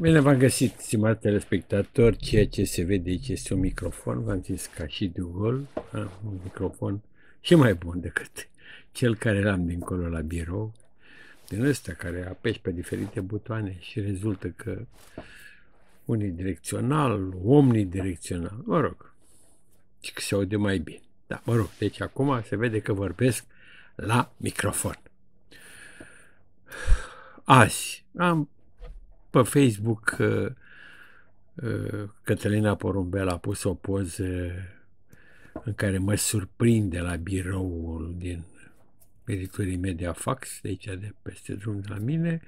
Bine v-am găsit, stimați telespectatori. Ceea ce se vede aici este un microfon, v-am zis ca și de gol, un microfon și mai bun decât cel care l-am dincolo la birou, din ăsta care apeși pe diferite butoane și rezultă că unidirecțional, omnidirecțional, mă rog, și că se aude mai bine. Da, mă rog, deci acum se vede că vorbesc la microfon. Azi am pe Facebook uh, uh, Cătălina Porumbel a pus o poză în care mă surprinde la biroul din editurii Mediafax, de aici de peste drum de la mine,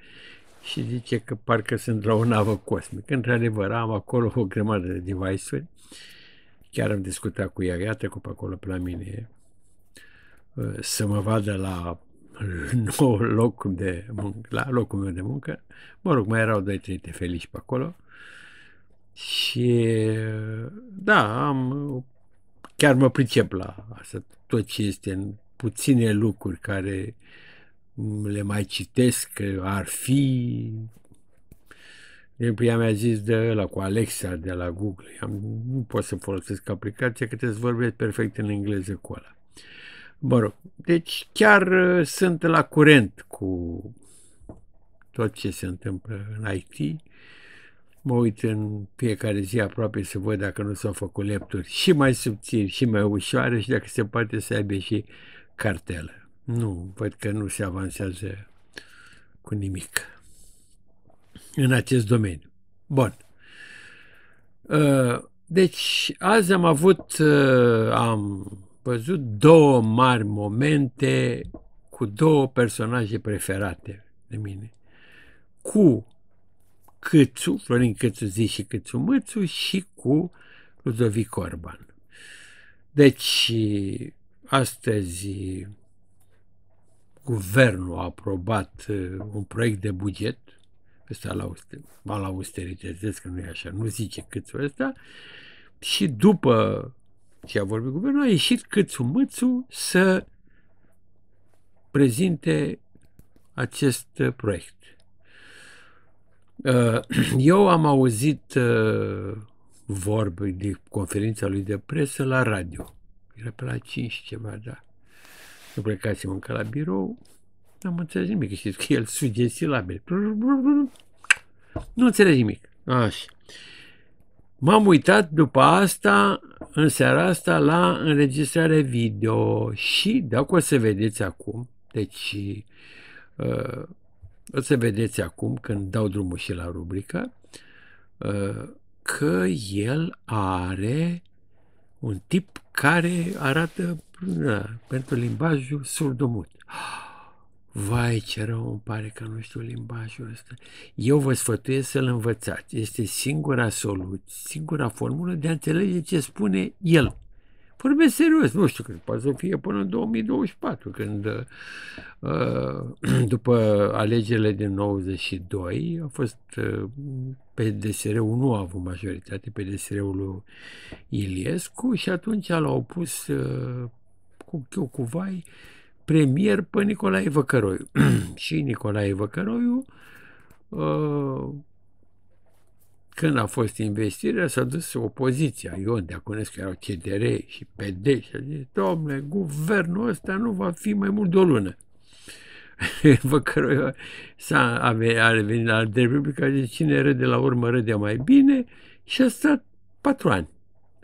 și zice că parcă sunt la o navă cosmică. Într-adevăr, am acolo o grămadă de device-uri. Chiar am discutat cu ea, iată cu pe acolo pe la mine, uh, să mă vadă la nou loc de muncă, la locul meu de muncă. Mă rog, mai erau doi, trei de felici pe acolo. Și da, am, chiar mă pricep la asta, tot ce este în puține lucruri care le mai citesc, că ar fi... De exemplu, ea mi-a zis de la cu Alexa de la Google. Am, nu pot să folosesc aplicația, că trebuie să vorbesc perfect în engleză cu ăla. Uh, Mă rog, deci chiar ă, sunt la curent cu tot ce se întâmplă în IT. Mă uit în fiecare zi aproape să văd dacă nu s-au făcut lepturi și mai subțiri și mai ușoare și dacă se poate să aibă și cartelă. Nu, văd că nu se avansează cu nimic în acest domeniu. Bun. Ă, deci, azi am avut, ă, am văzut două mari momente cu două personaje preferate de mine. Cu Câțu, Florin Câțu Zi și Câțu Mâțu și cu Ludovic Orban. Deci, astăzi guvernul a aprobat uh, un proiect de buget, ăsta la, auster, la austeritate, că nu e așa, nu zice Câțu ăsta, și după ce a vorbit guvernul, a ieșit Câțumâțu să prezinte acest uh, proiect. Uh, eu am auzit uh, vorbe de conferința lui de presă la radio. Era pe la 5 ceva, da. Nu plecasem încă la birou, n-am înțeles nimic. Știți că el suge silabe. Nu înțeles nimic. Așa. M-am uitat după asta în seara asta la înregistrare video și dacă o să vedeți acum, deci uh, o să vedeți acum când dau drumul și la rubrică, uh, că el are un tip care arată na, pentru limbajul surdomut. Ah, Vai, ce rău îmi pare că nu știu limbajul ăsta. Eu vă sfătuiesc să-l învățați. Este singura soluție, singura formulă de a înțelege ce spune el. Vorbesc serios, nu știu, cred, poate să fie până în 2024, când uh, după alegerile din 92 a fost uh, pe dsr nu a avut majoritate, pe dsr lui Iliescu și atunci l-au opus uh, cu, cu vai premier pe Nicolae Văcăroiu. și Nicolae Văcăroiu, uh, când a fost investirea, s-a dus opoziția. Ion Deaconescu erau CDR și PD și a zis, domnule, guvernul ăsta nu va fi mai mult de o lună. Văcăroiu s-a, a, a revenit la Republica, a zis, cine râde la urmă râde mai bine și a stat patru ani.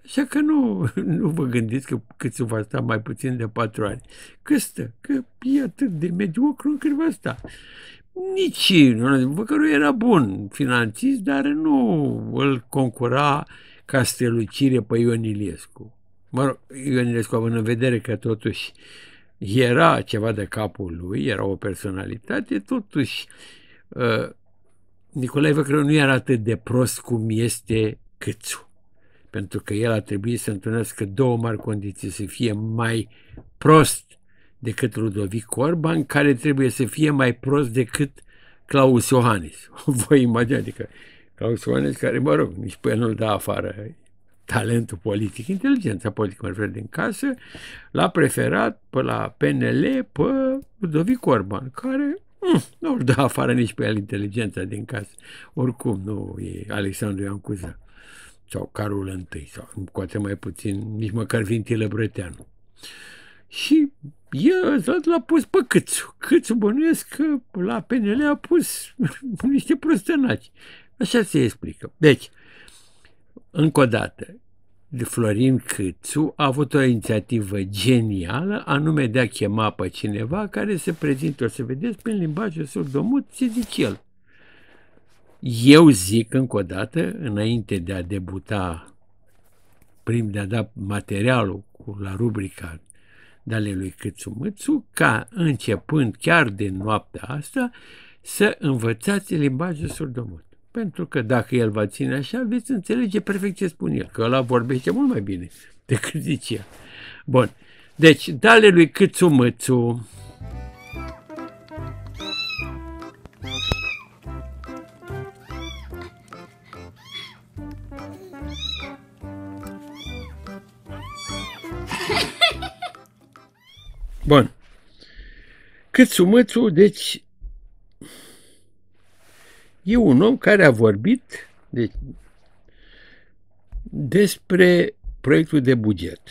Așa că nu, nu vă gândiți că se va sta mai puțin de patru ani. Că stă, că e atât de mediocru încât va sta. Nici, vă că nu era bun finanțist, dar nu îl concura ca strălucire pe Ion Iliescu. Mă rog, Ion Iliescu având în vedere că totuși era ceva de capul lui, era o personalitate, totuși uh, Nicolae Văcrău nu era atât de prost cum este Câțu pentru că el a trebuit să întâlnească două mari condiții, să fie mai prost decât Ludovic Orban, care trebuie să fie mai prost decât Claus Iohannis. Voi imagina, adică Claus Iohannis, care, mă rog, nici pe el nu-l da afară talentul politic, inteligența politică, mă refer, din casă, l-a preferat pe la PNL pe Ludovic Orban, care mm, nu-l dă afară nici pe el inteligența din casă. Oricum, nu e Alexandru Iancuza sau Carol I, sau cu atât mai puțin, nici măcar Vintile Brăteanu. Și eu l-a pus pe Câțu. Câțu bănuiesc că la PNL a pus niște prostănaci. Așa se explică. Deci, încă o dată, Florin Câțu a avut o inițiativă genială, anume de a chema pe cineva care se prezintă, o să vedeți, prin limbajul surdomut, ce zice el. Eu zic încă o dată, înainte de a debuta, prim de a da materialul cu, la rubrica de ale lui Câțu Mâțu, ca începând chiar de noaptea asta, să învățați limbajul surdomut. Pentru că dacă el va ține așa, veți înțelege perfect ce spun el, că ăla vorbește mult mai bine decât zice el. Bun. Deci, dale lui Câțu Mâțu, Bun. Cât sumățul, deci, e un om care a vorbit deci, despre proiectul de buget.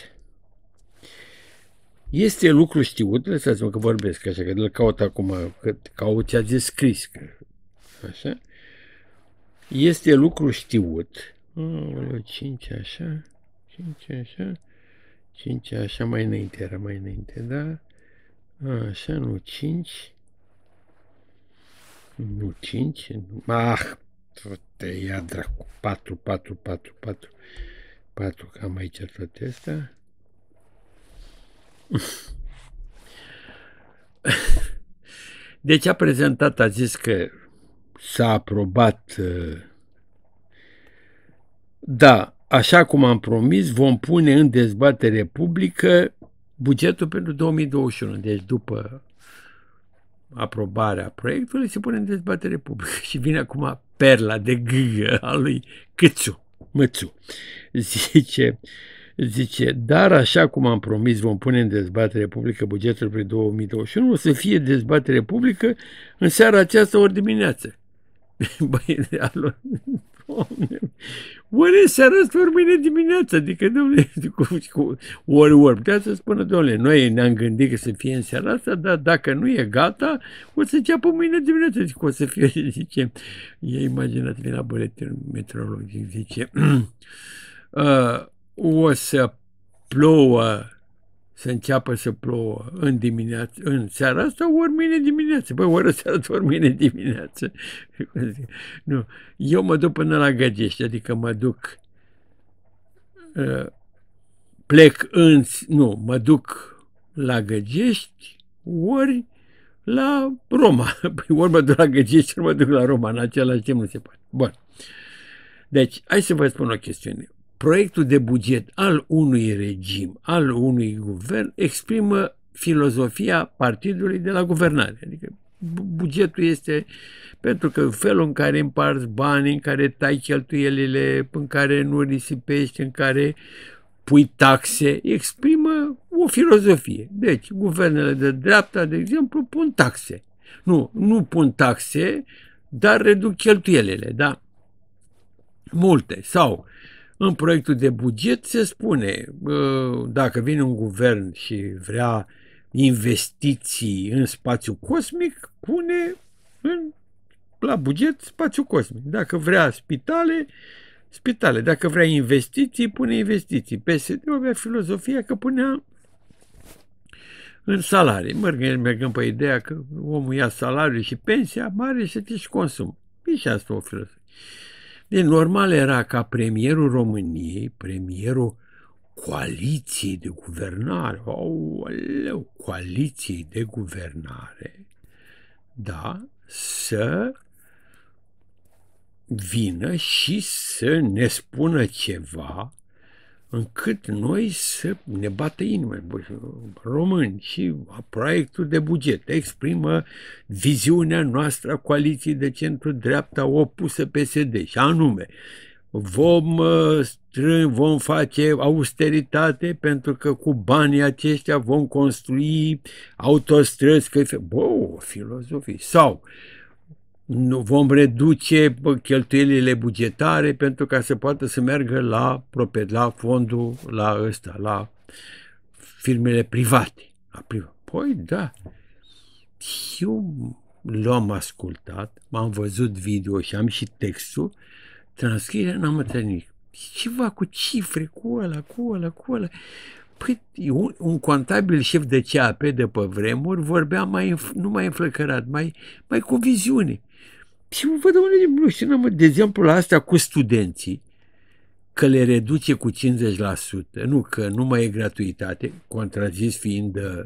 Este lucru știut, lăsați-mă că vorbesc așa, că îl caut acum, că caut ce zis scris. Că, așa. Este lucru știut. Aoleu, 5 așa, 5 așa, 5 așa, mai înainte era, mai înainte, da? Așa, nu 5. Nu 5. Nu... Ah, te ia dracu. 4, 4, 4, 4. 4, cam aici tot asta. Deci a prezentat, a zis că s-a aprobat. Uh, da, așa cum am promis, vom pune în dezbatere publică bugetul pentru 2021. Deci după aprobarea proiectului se pune în dezbatere publică și vine acum perla de gâgă a lui Câțu, Mățu. Zice, zice, dar așa cum am promis vom pune în dezbatere publică bugetul pentru 2021, o să fie dezbatere publică în seara aceasta ori dimineață. Băi, Doamne, oare se asta ori mâine dimineața, adică, domnule, cu, cu, ori, ori, putea să spună, domnule, noi ne-am gândit că să fie în seara asta, dar dacă nu e gata, o să înceapă mâine dimineața, zic, o să fie, zice, e imaginat, vine la boletul meteorologic, zice, uh, o să plouă să înceapă să plouă în dimineață, în seara asta, ori mâine dimineață. Păi ori seara, ori mâine dimineață. nu. Eu mă duc până la Găgești, adică mă duc, ă, plec în, nu, mă duc la Găgești, ori la Roma. Păi ori mă duc la Găgești, ori mă duc la Roma, în același timp nu se poate. Bun. Deci, hai să vă spun o chestiune proiectul de buget al unui regim, al unui guvern, exprimă filozofia partidului de la guvernare. Adică bugetul este pentru că felul în care împarți banii, în care tai cheltuielile, în care nu risipești, în care pui taxe, exprimă o filozofie. Deci, guvernele de dreapta, de exemplu, pun taxe. Nu, nu pun taxe, dar reduc cheltuielile, da? Multe. Sau în proiectul de buget se spune, dacă vine un guvern și vrea investiții în spațiu cosmic, pune în, la buget spațiu cosmic. Dacă vrea spitale, spitale. Dacă vrea investiții, pune investiții. PSD avea filozofia că punea în salarii. Mergând, mergând pe ideea că omul ia salariul și pensia mare și te și consum. E și asta o filozofie. De normal era ca premierul României, premierul coaliției de guvernare, aoleu, coaliției de guvernare, da, să vină și să ne spună ceva încât noi să ne bată inima. Români și proiectul de buget exprimă viziunea noastră a coaliției de centru-dreapta opusă PSD și anume vom ă, strâng, vom face austeritate pentru că cu banii aceștia vom construi autostrăzi, că, o filozofie sau uh, nu vom reduce cheltuielile bugetare pentru ca să poată să meargă la, la fondul, la ăsta, la firmele private. La Păi da, eu l-am ascultat, m-am văzut video și am și textul, transcrierea n-am întâlnit. Ceva cu cifre, cu ăla, cu ăla, cu ăla. Păi, un, un contabil șef de CAP de pe vremuri vorbea mai, nu mai înflăcărat, mai, mai cu viziune. Și vă dau un rușină, mă, de exemplu, la astea cu studenții, că le reduce cu 50%, nu, că nu mai e gratuitate, contrazis fiind de, uh,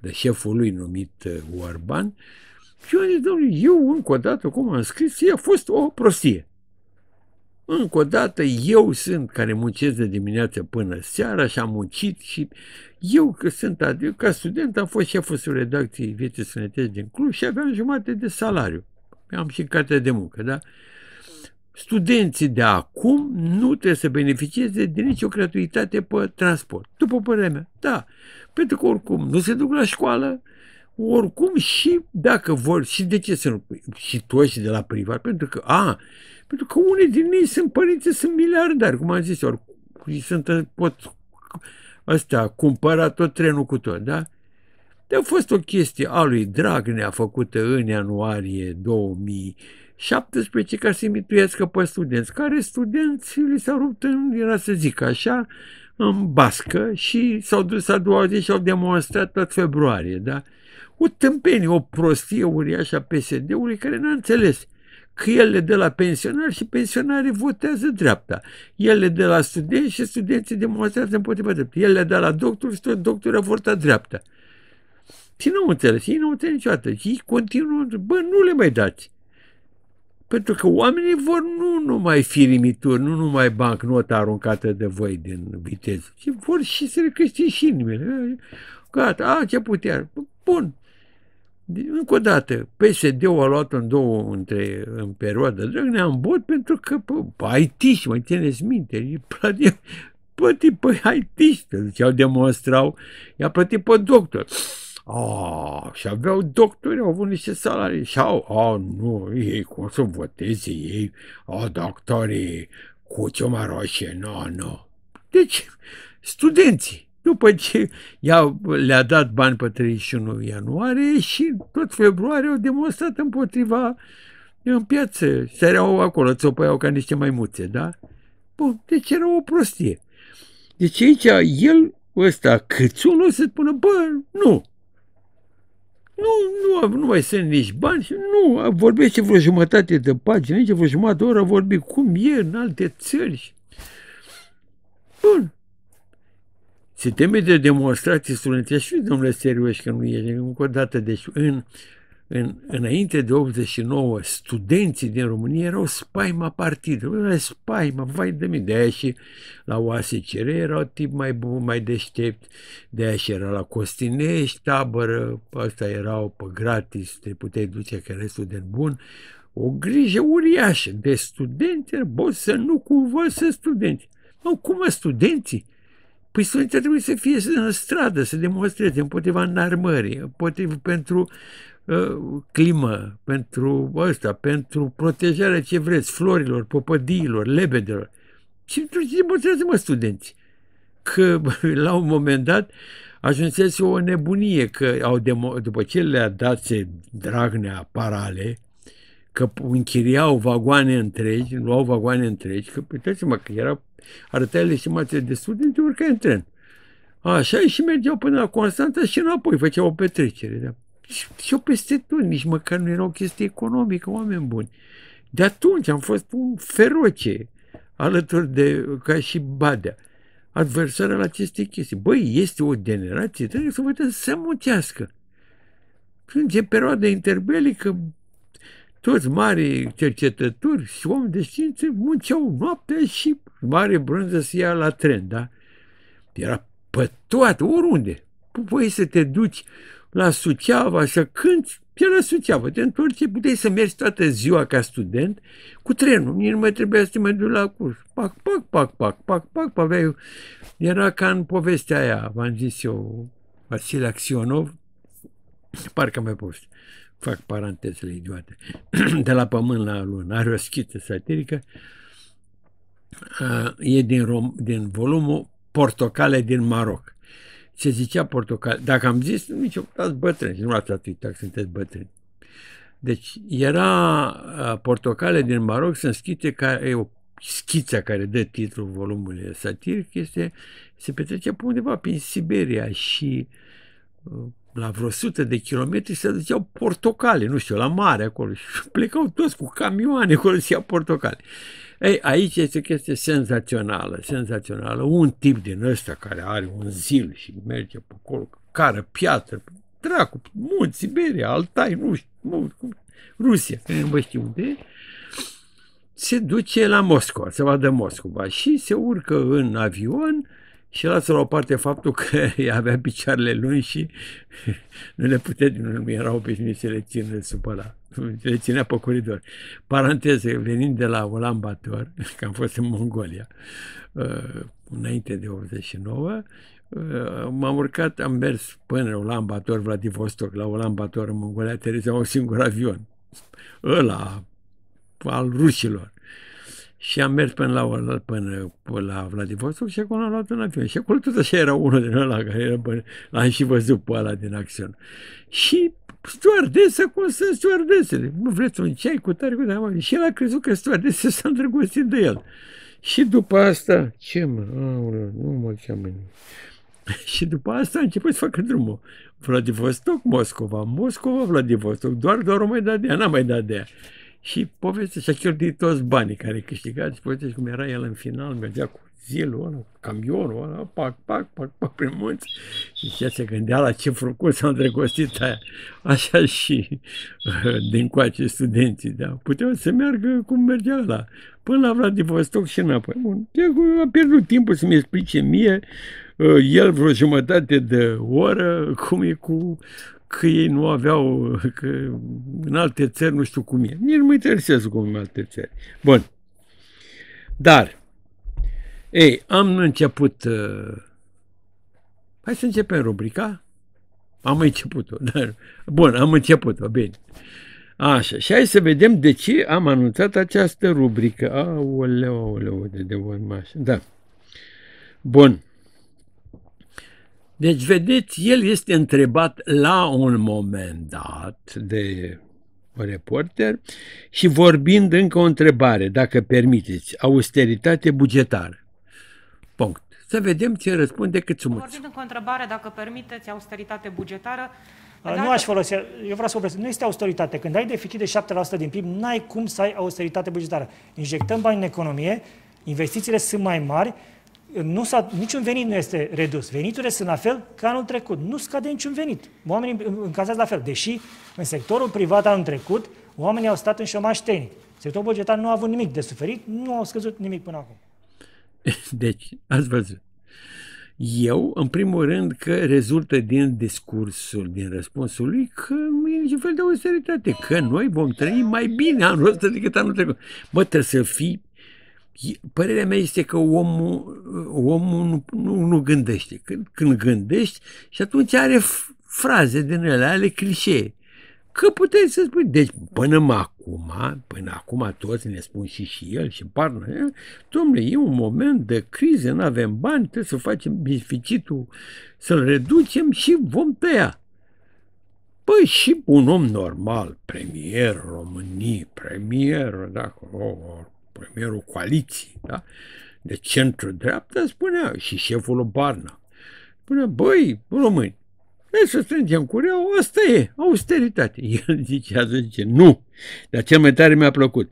de șeful lui numit uh, Orban, și eu zic, domnule, eu încă o dată, cum am scris, a fost o prostie. Încă o dată, eu sunt care muncesc de dimineață până seara și am muncit și eu că sunt, adică, ca student am fost șeful redacției Vieții Sănătății din Cluj și aveam jumate de salariu am și carte de muncă, da? Studenții de acum nu trebuie să beneficieze de nicio gratuitate pe transport, după părerea mea. Da, pentru că oricum nu se duc la școală, oricum și dacă vor, și de ce să nu, și toți de la privat, pentru că, a, pentru că unii din ei sunt părinți, sunt miliardari, cum am zis, ori, sunt, pot, ăsta, cumpăra tot trenul cu tot, da? A fost o chestie a lui Dragnea făcută în ianuarie 2017 ca să imituiască pe studenți, care studenți li s-au rupt în, era să zic așa, în bască și s-au dus a doua zi și au demonstrat tot februarie, da? O tâmpenie, o prostie uriașă a PSD-ului care n-a înțeles că el le dă la pensionari și pensionarii votează dreapta. El le dă la studenți și studenții demonstrează împotriva dreapta. El le dă la doctor și doctorul a votat dreapta. Și nu au înțeles, ei nu au înțeles niciodată. Ei continuă, bă, nu le mai dați. Pentru că oamenii vor nu numai firimituri, nu numai bancnota aruncată de voi din viteză, ci vor și să le câștige și inimile. Gata, a, ce putea. Bun. Încă o dată, PSD-ul a luat în două între, în perioadă, drag ne-am bot pentru că, bă, IT-și, mă țineți minte, e, plătit, plătit pe IT-și, ziceau, demonstrau, i-a plătit pe doctor. A, ah, și aveau doctori, au avut niște salarii. Și au, a, ah, nu, ei, cum să voteze ei? A, ah, doctorii, cu ce roșie, nu, no, nu. No. Deci, studenții, după ce le-a dat bani pe 31 ianuarie și tot februarie au demonstrat împotriva în piață. Săreau acolo, țopăiau ca niște maimuțe, da? Bun, deci era o prostie. Deci aici el, ăsta, câțunul, să spună, bă, nu, nu, nu, nu mai sunt nici bani. Nu, vorbește vreo jumătate de pagină, nici vreo jumătate de oră vorbi cum e în alte țări. Bun. Se teme de demonstrații studentești, domnule, serioși că nu e, încă o dată, deci în în, înainte de 89, studenții din România erau spaima partidului, spaima, vai de mine, de aia și la OASCR era tip mai bun, mai deștept, de aia și era la Costinești, tabără, asta erau pe gratis, te puteai duce că erai student bun, o grijă uriașă de studenți, bă, să nu cumva să studenți. nu cum studenții? Păi studenții trebuie să fie în stradă, să demonstreze împotriva înarmării, împotriva pentru Ă, climă, pentru ăsta, pentru protejarea ce vreți, florilor, popădiilor, lebedelor. Și demonstrează, mă, studenți, că la un moment dat ajunsese o nebunie, că au demo- după ce le-a dat ce Dragnea parale, că închiriau vagoane întregi, luau vagoane întregi, că uitați-mă că era, arătai legitimația de studenți, urcă în tren. Așa și mergeau până la Constanța și înapoi, făceau o petrecere. Da? și eu peste tot, nici măcar nu era o chestie economică, oameni buni. De atunci am fost un feroce alături de, ca și Badea, adversar la aceste chestii. Băi, este o generație, trebuie să vă să mutească. Când e perioada interbelică, toți mari cercetători și oameni de știință munceau noaptea și mare brânză se ia la tren, da? Era pe toate, oriunde. Păi să te duci la Suceava, să cânti, chiar la Suceava. Te întorci, puteai să mergi toată ziua ca student cu trenul. nici nu mai trebuia să te mai duci la curs. Pac, pac, pac, pac, pac, pac, pac. Aveai... Era ca în povestea aia, v-am zis eu, Vasile Axionov, parcă mai poți. fac parantezele idiote, de la pământ la lună, are o schiță satirică, e din, rom, din volumul Portocale din Maroc se zicea portocal. Dacă am zis, nici eu ați bătrâni, nu ați uitat dacă sunteți bătrâni. Deci era portocale din Maroc, sunt schițe care e o schiță care dă titlul volumului satiric, este, se petrecea pe undeva prin Siberia și la vreo sută de kilometri se duceau portocale, nu știu, la mare acolo și plecau toți cu camioane acolo și ia portocale. Uh, ei, aici este o chestie senzațională, senzațională. Un tip din ăsta care are un zil și merge pe acolo, care piatră, dracu, mult, Siberia, Altai, nu știu, nu, Rusia, nu nu știu unde e, se duce la Moscova, se vadă Moscova și se urcă în avion și lasă la o parte faptul că avea picioarele lungi și nu le putea, nu erau obișnuit să le țină supărat le ținea pe coridor. Paranteze, venind de la Ulan Bator, că am fost în Mongolia, uh, înainte de 89, uh, m-am urcat, am mers până la Ulan Bator, Vladivostok, la Ulan Bator în Mongolia, aterizam un singur avion, ăla al rușilor. Și am mers până la, până la Vladivostok și acolo am luat un avion. Și acolo tot așa era unul din ăla care era până, l-am și văzut pe ăla din acțiune. Și stewardesă, cum sunt stewardesele? Nu vreți un ceai cu tare? Cu tare? Da, Și el a crezut că stewardesă s-a îndrăgostit de el. Și după asta, ce mă, aulă, nu mă cheamă Și după asta a început să facă drumul. Vladivostok, Moscova, Moscova, Vladivostok, doar, doar o mai dat de ea, n a mai dat de ea. Și povestea și-a cheltuit toți banii care câștigați, povestea cum era el în final, mergea cu zilul ăla, camionul ăla, pac, pac, pac, pac, prin munți. Și ea se gândea la ce frucul s-a îndrăgostit aia. Așa și uh, din coace studenții, da. Puteau să meargă cum mergea la până la Vladivostok și înapoi. Bun. Uh, a pierdut timpul să-mi explice mie, uh, el vreo jumătate de oră, cum e cu că ei nu aveau, că în alte țări nu știu cum e. Nici nu mă interesează cum în alte țări. Bun. Dar, ei, am început... Uh, hai să începem rubrica. Am început-o. Dar, bun, am început-o, bine. Așa, și hai să vedem de ce am anunțat această rubrică. Aoleu, aoleu, de de urmaș. Da. Bun. Deci, vedeți, el este întrebat la un moment dat de un reporter și vorbind încă o întrebare, dacă permiteți, austeritate bugetară. Punct. Să vedem ce răspunde Câțumuț. Vorbind în întrebare, dacă permiteți, austeritate bugetară, Nu aș folosi, eu vreau să vă prezint. Nu este austeritate. Când ai deficit de 7% din PIB, n-ai cum să ai austeritate bugetară. Injectăm bani în economie, investițiile sunt mai mari, nu s-a, niciun venit nu este redus. Veniturile sunt la fel ca anul trecut. Nu scade niciun venit. Oamenii încasează la fel. Deși în sectorul privat anul trecut, oamenii au stat în șomaș tehnic. Sectorul bugetar nu a avut nimic de suferit, nu au scăzut nimic până acum. Deci, ați văzut. Eu, în primul rând, că rezultă din discursul, din răspunsul lui, că nu e niciun fel de austeritate, că noi vom trăi mai bine anul ăsta decât anul trecut. Bă, trebuie să fii... Părerea mea este că omul, omul nu, nu, nu gândește. Când, când gândești și atunci are fraze din ele, ale clișee că puteți să spui, deci până acum, până acum toți ne spun și și el și partea, domnule, e un moment de criză, nu avem bani, trebuie să facem deficitul, să-l reducem și vom tăia. Păi și un om normal, premier României, premier, dacă, o, premierul coaliției, da? de centru-dreapta, spunea, și șeful Barna, spunea, băi, români, noi să strângem cureaua, asta e, austeritate. El zice, atunci zice, nu. Dar cel mai tare mi-a plăcut.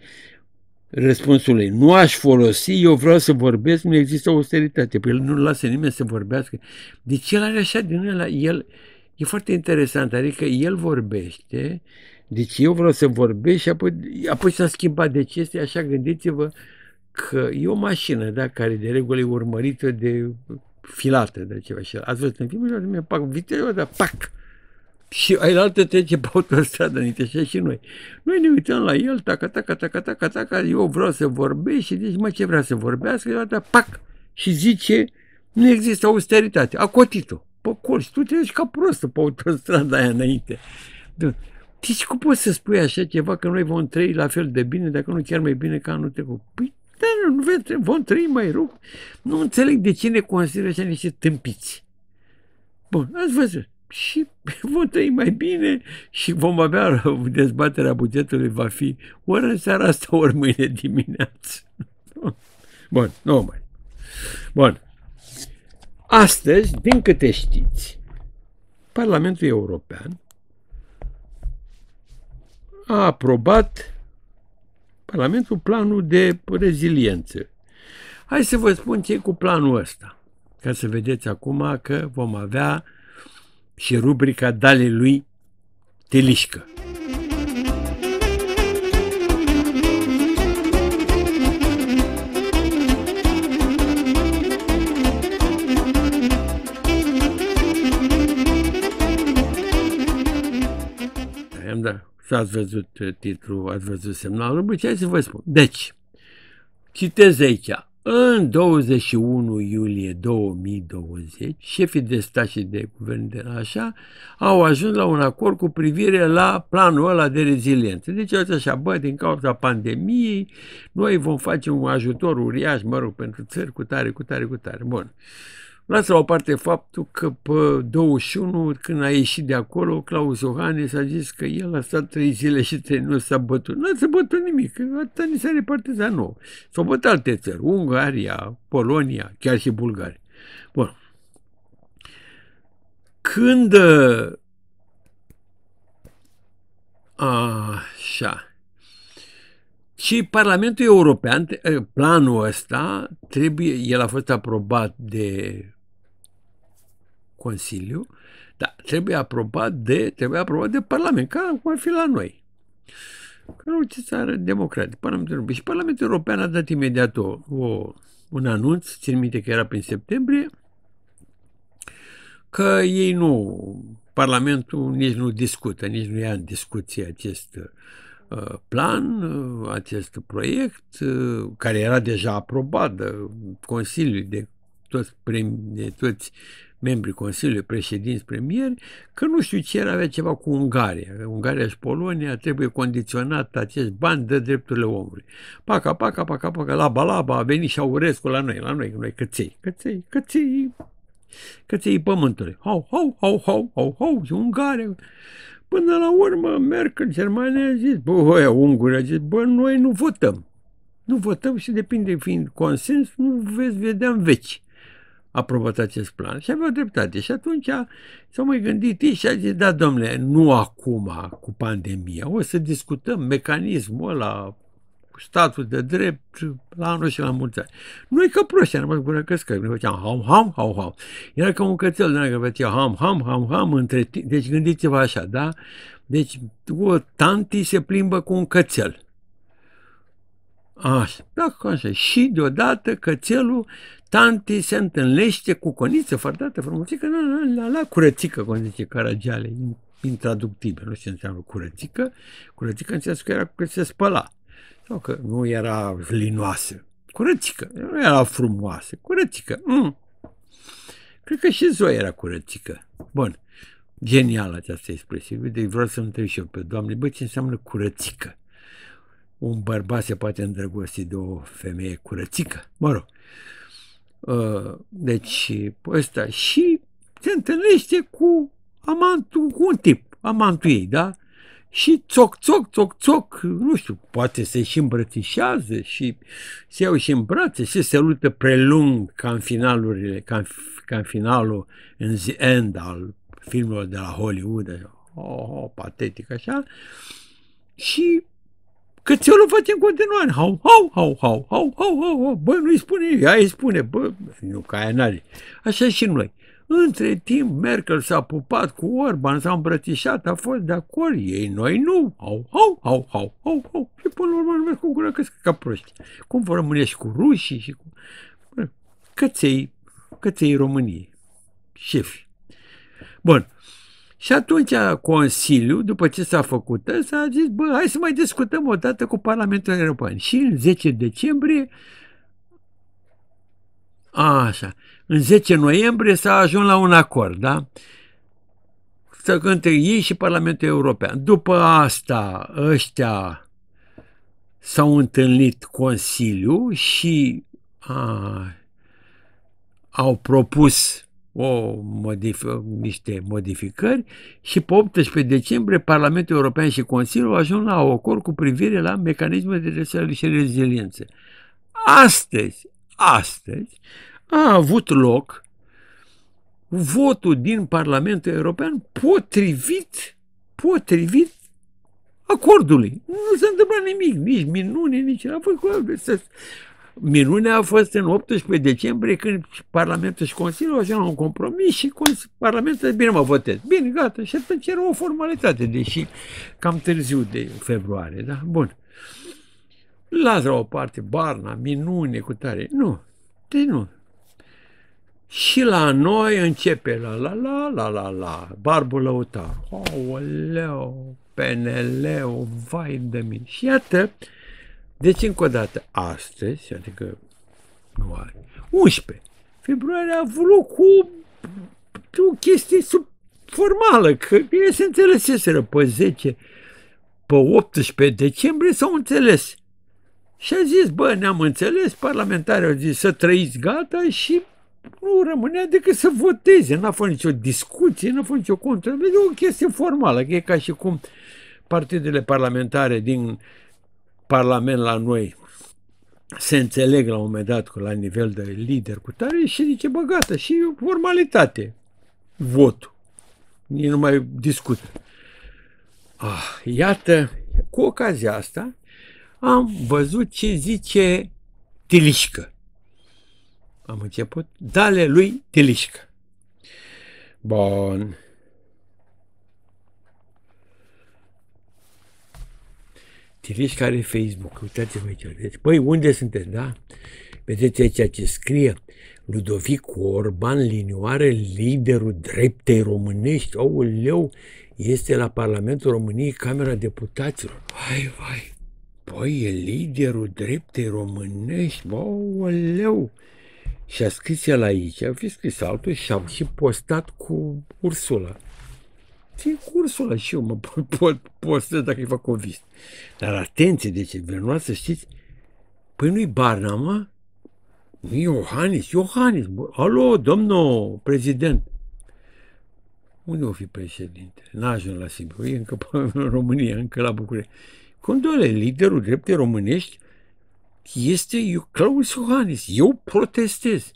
Răspunsul lui, nu aș folosi, eu vreau să vorbesc, nu există austeritate. Păi el nu lasă nimeni să vorbească. Deci el are așa din el? el, e foarte interesant, adică el vorbește, deci eu vreau să vorbesc și apoi, apoi s-a schimbat. Deci este așa, gândiți-vă că e o mașină, da, care de regulă e urmărită de filate de ceva și ați văzut în filmul meu, pac, vitele de pac! Și ai altă trece pe autostradă, ne așa și noi. Noi ne uităm la el, taca, taca, taca, taca, taca, eu vreau să vorbesc și deci, mă, ce vrea să vorbească, deodată, pac! Și zice, nu există austeritate, a cotit-o, pe colț, tu te ca prostă pe autostrada aia înainte. Da. Deci cum poți să spui așa ceva că noi vom trăi la fel de bine, dacă nu chiar mai bine ca anul trecut? Păi dar nu vom trăi mai rup. Nu înțeleg de ce ne consideră așa niște tâmpiți. Bun, ați văzut. Și vom trăi mai bine și vom avea dezbaterea bugetului va fi ori în seara asta, ori mâine dimineață. Bun, nu mai. Bun. Astăzi, din câte știți, Parlamentul European a aprobat Parlamentul planul de reziliență. Hai să vă spun ce e cu planul ăsta, ca să vedeți acum că vom avea și rubrica Dale lui Telișcă. Da și ați văzut uh, titlul, ați văzut semnalul ce să vă spun. Deci, citez aici. În 21 iulie 2020, șefii de stat și de guvern de așa au ajuns la un acord cu privire la planul ăla de reziliență. Deci asta așa, bă, din cauza pandemiei, noi vom face un ajutor uriaș, mă rog, pentru țări cu tare, cu tare, cu tare. Bun. Uh, Lasă la o parte faptul că pe 21, când a ieșit de acolo, Claus Iohannis a zis că el a stat trei zile și trei nu s-a bătut. Nu s-a bătut nimic, atâta ni s-a repartizat nou. S-au bătut alte țări, Ungaria, Polonia, chiar și Bulgaria. Bun. Când ă, Așa. Și Parlamentul European, ă, planul ăsta, trebuie, el a fost aprobat de Consiliu, dar trebuie aprobat de, trebuie aprobat de Parlament, ca cum ar fi la noi. Că nu ce țară democratică, Parlamentul European. Și Parlamentul European a dat imediat o, o, un anunț, țin minte că era prin septembrie, că ei nu, Parlamentul nici nu discută, nici nu ia în discuție acest uh, plan, uh, acest proiect, uh, care era deja aprobat de Consiliul, de toți, prim, de toți membrii Consiliului, președinți, premieri, că nu știu ce era, avea ceva cu Ungaria. Ungaria și Polonia trebuie condiționat acești bani de drepturile omului. Paca, paca, paca, paca, la balaba a venit și Aurescu la noi, la noi, noi căței, căței, căței, căței pământului. Hau, hau, hau, hau, hau, hau, și Ungaria. Până la urmă, în Germania a zis, bă, oia, ungurii a zis, bă, noi nu votăm. Nu votăm și depinde, fiind consens, nu veți vedea în veci aprobat acest plan și avea dreptate. Și atunci s-au mai gândit ei și a zis, da, domnule, nu acum cu pandemia, o să discutăm mecanismul ăla cu statul de drept la anul și la mulți ani. e că proști, am rămas că căscă, ne făceam ham, ham, ham, ham. Era ca un cățel de că făcea ham, ham, ham, ham, între timp. Deci gândiți-vă așa, da? Deci o tanti se plimbă cu un cățel. Așa, așa. Și deodată cățelul tanti se întâlnește cu coniță fardată frumosică, la, la, la, la curățică, cum zice Caragiale, intraductibil, nu știu ce înseamnă curățică. Curățică înseamnă că era că se spăla sau că nu era linoasă. Curățică, nu era frumoasă, curățică. Mm. Cred că și Zoe era curățică. Bun, genială această expresie. Uite, vreau să întreb și eu pe doamne, bă, ce înseamnă curățică? un bărbat se poate îndrăgosti de o femeie curățică. Mă rog. Uh, deci, ăsta și se întâlnește cu amantul, cu un tip, amantul ei, da? Și țoc, țoc, țoc, țoc, nu știu, poate se și îmbrățișează și se iau și în brațe și se lută prelung ca în finalurile, ca în, ca în finalul, în the end al filmului de la Hollywood, așa, oh, oh, patetic, așa. Și Că ți-o lupăt în continuare. Hau, hau, hau, hau, hau, hau, hau, hau. Bă, nu-i spune, ea îi spune, bă, nu, ca aia n-are. Așa și noi. Între timp, Merkel s-a pupat cu Orban, s-a îmbrățișat, a fost de acord, ei, noi nu. Au, au, au, au, au, au. Și până la urmă nu merg cu gura că ca proști. Cum vor rămânești cu rușii și cu... Căței, căței României, șefi. Bun, și atunci Consiliul, după ce s-a făcut s-a zis, bă, hai să mai discutăm o dată cu Parlamentul European. Și în 10 decembrie, a, așa, în 10 noiembrie s-a ajuns la un acord, da? Să între ei și Parlamentul European. După asta, ăștia s-au întâlnit Consiliul și a, au propus o modif- niște modificări și pe 18 decembrie Parlamentul European și Consiliul ajung la acord cu privire la mecanismul de desfășurare și reziliență. Astăzi, astăzi, a avut loc votul din Parlamentul European potrivit, potrivit acordului. Nu s-a întâmplat nimic, nici minune, nici... A fost, Minunea a fost în 18 decembrie când Parlamentul și Consiliul așa un compromis și Parlamentul bine mă votez. Bine, gata. Și atunci era o formalitate, deși cam târziu de februarie. Da? Bun. Las la o parte Barna, minune cu tare. Nu, de nu. Și la noi începe la la la la la la, Barbu Lăutaru. Aoleu, PNL-ul, vai de mine. Și iată, deci, încă o dată, astăzi, adică nu are, 11 februarie a avut loc cu o chestie sub formală, că bine se înțeleseseră pe 10, pe 18 decembrie s-au înțeles. Și a zis, bă, ne-am înțeles, parlamentarii au zis să trăiți gata și nu rămânea decât să voteze. N-a fost nicio discuție, n-a fost nicio controversie, o chestie formală, că e ca și cum partidele parlamentare din parlament la noi se înțeleg la un moment dat cu la nivel de lider cu tare și zice, bă, gata, și formalitate, votul. Nici nu mai discută. Ah, iată, cu ocazia asta, am văzut ce zice Tilișcă. Am început, dale lui Tilișcă. Bun. Citiți care e Facebook, uitați-vă aici, Deci, Păi, unde sunteți, da? Vedeți aici ce scrie? Ludovic Orban, linioare, liderul dreptei românești, leu este la Parlamentul României Camera Deputaților. Vai, vai, păi e liderul dreptei românești, leu. Și a scris el aici, a fi scris altul și am și postat cu Ursula fie cursul ăla și eu mă pot, pot postez dacă îi fac o covid. Dar atenție, deci vreau să știți, păi nu-i Barna, mă, nu Iohannis, Iohannis, bă, alo, domnul prezident. Unde o fi președinte? N-a ajuns la Sibiu, e încă în România, încă la București. doare liderul dreptei românești este eu, Claus Iohannis. Eu protestez.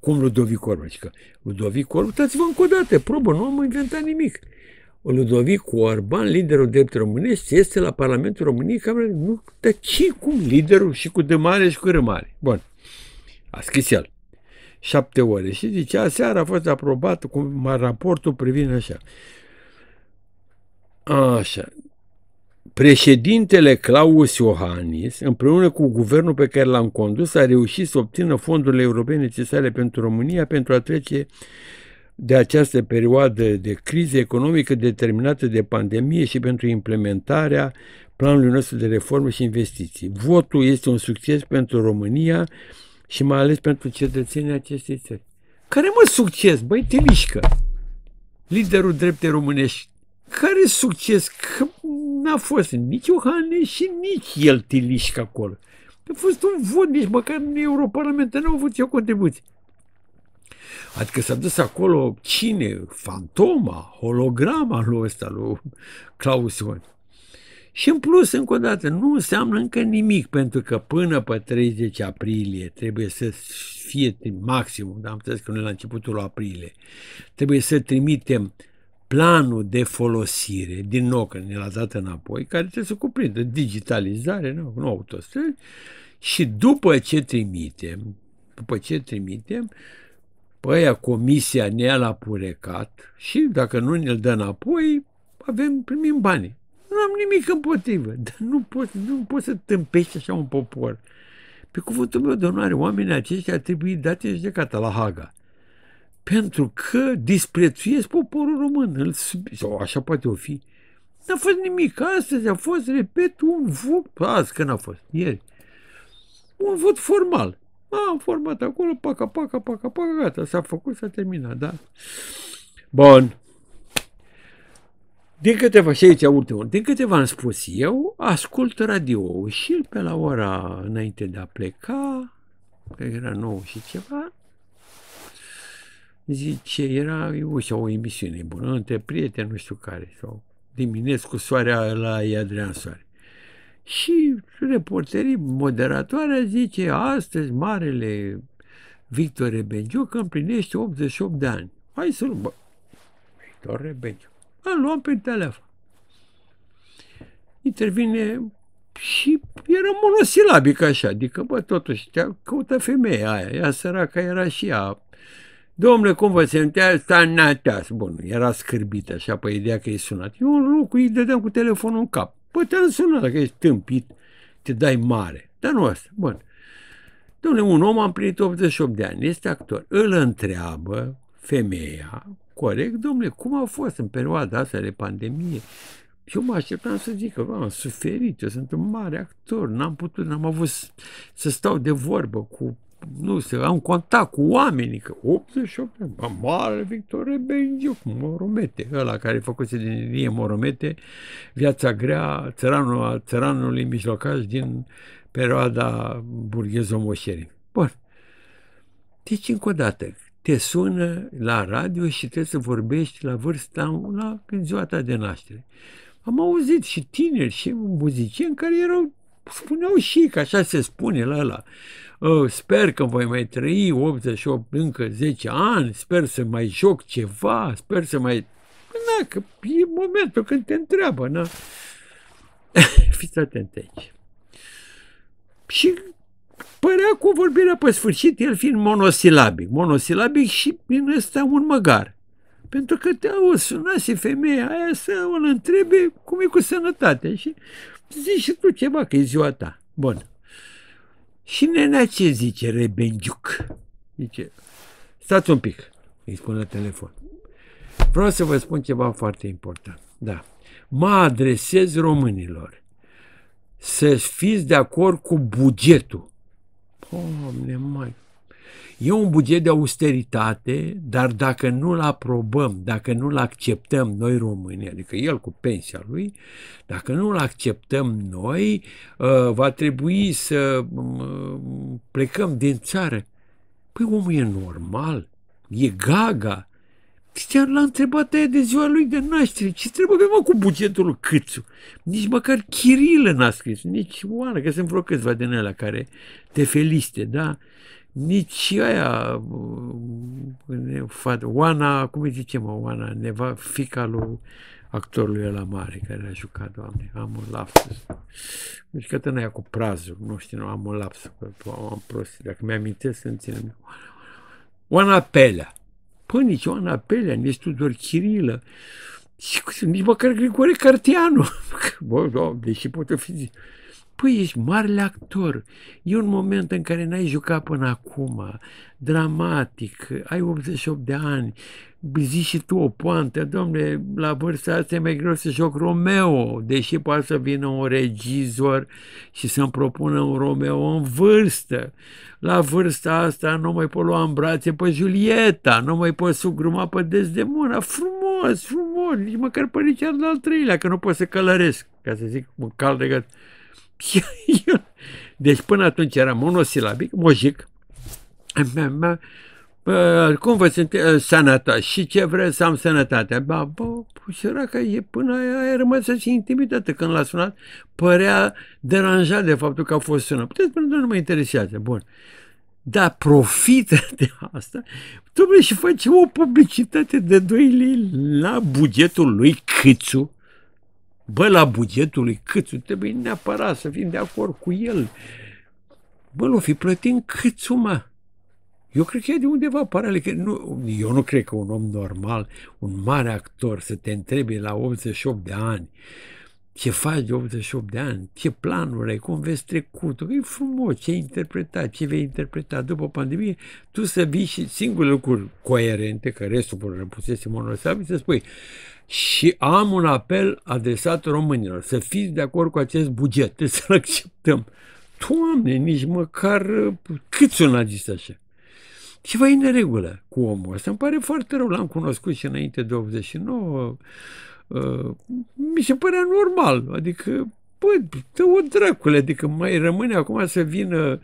Cum Ludovic Orban? Adică Ludovic Orban, uitați-vă încă o dată, probă, nu am inventat nimic. Ludovic Orban, liderul drept românesc, este la Parlamentul României, Camera, nu ce cum liderul și cu mare și cu rămare. Bun. A scris el. Șapte ore. Și zice, seara a fost aprobat cu raportul privind așa. Așa. Președintele Claus Iohannis, împreună cu guvernul pe care l-am condus, a reușit să obțină fondurile europene necesare pentru România pentru a trece de această perioadă de criză economică determinată de pandemie și pentru implementarea planului nostru de reforme și investiții. Votul este un succes pentru România și mai ales pentru cetățenii acestei țări. Care mă succes? Băi, mișcă! liderul drepte românești, care succes? Că n-a fost nici Iohannes și nici el tilișca acolo. A fost un vot, nici măcar în Europarlament n-au avut eu contribuții. Adică s-a dus acolo cine? Fantoma, holograma lui ăsta, lui Claus Ion. Și în plus, încă o dată, nu înseamnă încă nimic, pentru că până pe 30 aprilie trebuie să fie maximum, dar am înțeles că noi la începutul aprilie, trebuie să trimitem planul de folosire, din nou că ne l-a dat înapoi, care trebuie să cuprindă digitalizare, nu, nu autostrăzi, și după ce trimitem, după ce trimitem, păi comisia ne-a la purecat și dacă nu ne-l dă înapoi, avem, primim bani. Nu am nimic împotrivă, dar nu poți, nu poți să tâmpești așa un popor. Pe cuvântul meu de onoare, oamenii aceștia ar trebui date judecată la Haga pentru că disprețuiesc poporul român, îl, sau așa poate o fi. N-a fost nimic. Astăzi a fost, repet, un vot, azi că n-a fost, ieri, un vot formal. A, am format acolo, paca, paca, paca, paca, gata, s-a făcut, s-a terminat, da? Bun. Din câteva, și aici ultimul, din câteva am spus eu, ascult radio și pe la ora înainte de a pleca, că era nou și ceva, zice, era, uite, o emisiune bună, între prieteni, nu știu care, sau diminez cu soarea la Adrian Soare. Și reporterii, moderatoarea zice, astăzi marele Victor Rebenciuc împlinește 88 de ani. Hai să-l bă. Victor Rebenciuc. Îl luăm prin telefon. Intervine și era monosilabic așa, adică, bă, totuși, căută femeia aia, ea săraca era și ea Domnule, cum vă simteați? Tanateas. Bun, era scârbit așa pe ideea că e sunat. Eu un lucru, îi dădeam cu telefonul în cap. Păi te-am sunat, dacă ești tâmpit, te dai mare. Dar nu asta. Bun. Domnule, un om am împlinit 88 de ani, este actor. Îl întreabă femeia, corect, domnule, cum a fost în perioada asta de pandemie? Eu mă așteptam să zic că am suferit, eu sunt un mare actor, n-am putut, n-am avut să stau de vorbă cu nu se am contact cu oamenii, că 88 de ani, mare Victor cu Moromete, ăla care făcuse din Ilie Moromete, viața grea, țăranul, țăranului mijlocaș din perioada burghezo-moșerii. Bun. Deci, încă o dată, te sună la radio și trebuie să vorbești la vârsta, la când ziua ta de naștere. Am auzit și tineri și muzicieni care erau, spuneau și că așa se spune la ăla. Oh, sper că voi mai trăi 88 încă 10 ani, sper să mai joc ceva, sper să mai... Na, că e momentul când te întreabă, na. Fiți atenți aici. Și părea cu vorbirea pe sfârșit, el fiind monosilabic, monosilabic și din ăsta un măgar. Pentru că te o sunase femeia aia să o întrebe cum e cu sănătatea și zici și tu ceva că e ziua ta. Bun. Și nenea ce zice Rebengiuc? Zice, stați un pic, îi spun la telefon. Vreau să vă spun ceva foarte important. Da. Mă adresez românilor. Să fiți de acord cu bugetul. Doamne, mai E un buget de austeritate, dar dacă nu-l aprobăm, dacă nu-l acceptăm noi români, adică el cu pensia lui, dacă nu-l acceptăm noi, uh, va trebui să um, plecăm din țară. Păi omul e normal, e gaga. Chiar l-a întrebat aia de ziua lui de naștere, ce trebuie mă cu bugetul lui Câțu? Nici măcar Chirilă n-a scris, nici oană, că sunt vreo câțiva din ele care te feliste, da? nici aia Oana, cum îi zice mă, Oana, neva, fica lui actorului la mare care a jucat, doamne, am un lapsus. Deci că tână cu prazul, nu știu, nu, am un lapsus, am prost, dacă mi-amintesc, îmi ținem. Oana Pelea. Păi nici Oana Pelea, nici Tudor Chirilă, nici măcar Grigore Cartianu. Bă, doamne, deși pot fi Păi ești marele actor. E un moment în care n-ai jucat până acum, dramatic, ai 88 de ani, zici și tu o poantă, domnule, la vârsta asta e mai greu să joc Romeo, deși poate să vină un regizor și să-mi propună un Romeo în vârstă. La vârsta asta nu mai pot lua în brațe pe Julieta, nu mai pot sugruma pe Desdemona, frumos, frumos, nici măcar pe Richard al treilea, că nu pot să călăresc, ca să zic, un cal de gata. deci până atunci era monosilabic, mojic. Cum vă sunt sănătate Și ce vreți să am sănătate Ba, bă, păi, că e până aia, a rămas și intimidată când l-a sunat. Părea deranjat de faptul că a fost sunat. Puteți spune, nu mă interesează. Bun. Dar profită de asta. Dom'le, și face o publicitate de 2 lei la bugetul lui Câțu, Bă, la bugetul lui Câțu trebuie neapărat să fim de acord cu el. Bă, nu fi plătit Câțu, mă. Eu cred că e de undeva paralel. Că nu, eu nu cred că un om normal, un mare actor, să te întrebe la 88 de ani ce faci 88 de ani, ce planuri ai, cum vezi trecutul, e frumos, ce ai interpretat, ce vei interpreta după pandemie, tu să vii și singurul lucruri coerente, că restul răpusese monosabil, să spui și am un apel adresat românilor, să fiți de acord cu acest buget, trebuie să-l acceptăm. Doamne, nici măcar câți a zis așa. Ceva e neregulă cu omul ăsta. Îmi pare foarte rău, l-am cunoscut și înainte de 89, mi se părea normal, adică, păi, te o dracule, adică mai rămâne acum să vină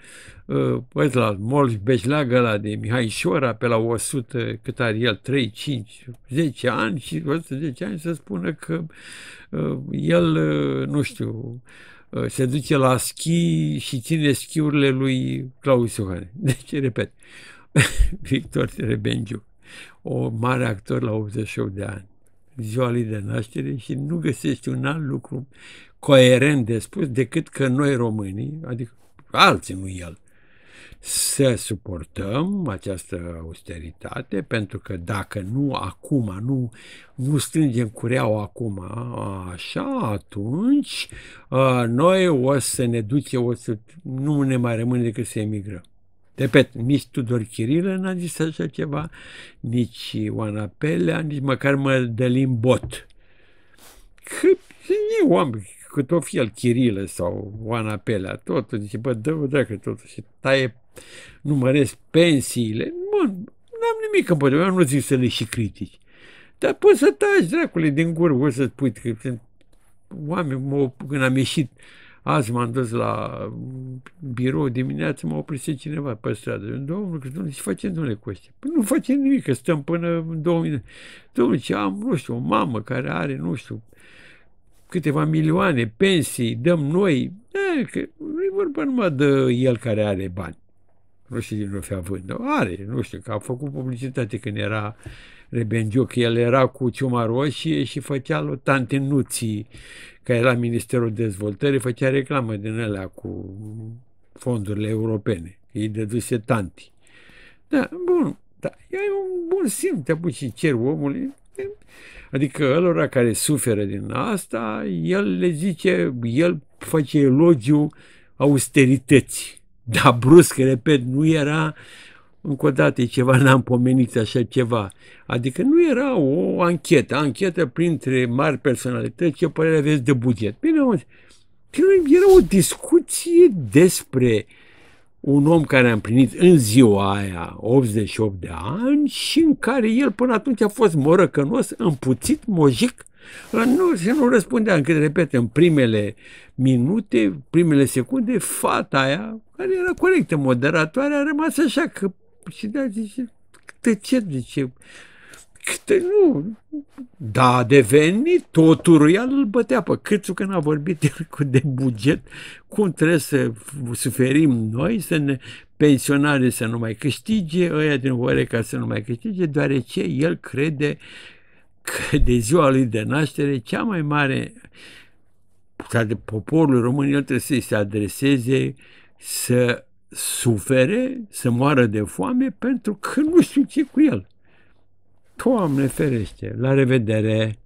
uh, la Molș Beșleagă ăla de Mihai Șora pe la 100, cât are el, 3, 5, 10 ani și 110 ani să spună că uh, el, uh, nu știu, uh, se duce la schi și ține schiurile lui Claus Iohane. Deci, repet, Victor Rebengiu, o mare actor la 88 de ani ziua lui de naștere și nu găsești un alt lucru coerent de spus decât că noi românii, adică alții, nu el, să suportăm această austeritate, pentru că dacă nu acum, nu, nu strângem cureau acum, așa, atunci noi o să ne duce, o să, nu ne mai rămâne decât să emigrăm. Repet, nici Tudor Chirilă n-a zis așa ceva, nici Oana Pelea, nici măcar Mădălin limbot. Că e oameni, cât o fi el Chirilă sau Oana Pelea, totul, zice, bă, dă dacă totul și taie, număresc pensiile. Bun, n-am nimic împotriva, eu nu zic să le și critici. Dar poți să taci, dracule, din gură, o să spui că sunt oameni, mă, când am ieșit, uh, Azi m-am dus la birou dimineață, m-a oprit cineva pe stradă. Domnul, că domnul, ce facem, domnule ăștia? Păi nu facem nimic, că stăm până în 2000. Domnul, ce am, nu știu, o mamă care are, nu știu, câteva milioane, pensii, dăm noi. E, că nu e vorba numai de el care are bani. Nu știu din nu fi având, dar are, nu știu, că a făcut publicitate când era Rebendiuc, El era cu ciuma roșie și făcea lui Tante Nuții, care era Ministerul Dezvoltării, făcea reclamă din alea cu fondurile europene. Ei deduse tanti. Da, bun. Da, e un bun simț, te apuci și cer omului. Adică ălora care suferă din asta, el le zice, el face elogiu austerității. Dar brusc, repet, nu era încă o dată, e ceva, n-am pomenit așa ceva. Adică nu era o anchetă, anchetă printre mari personalități, ce părere aveți de buget. Bine, era o discuție despre un om care a împlinit în ziua aia 88 de ani și în care el până atunci a fost morăcănos, împuțit, mojic, nu, se nu răspundea încă repet, în primele minute, primele secunde, fata aia, care era corectă, moderatoare, a rămas așa că și da, zice, de ce, zice, câte nu. Da, a devenit, toturuial îl bătea pe Câțu când a vorbit el cu de buget, cum trebuie să suferim noi, să ne pensionare să nu mai câștige, ăia din ca să nu mai câștige, deoarece el crede că de ziua lui de naștere cea mai mare de poporul român, el trebuie să-i se adreseze să sufere, să moară de foame pentru că nu știu ce cu el. Doamne ferește, la revedere!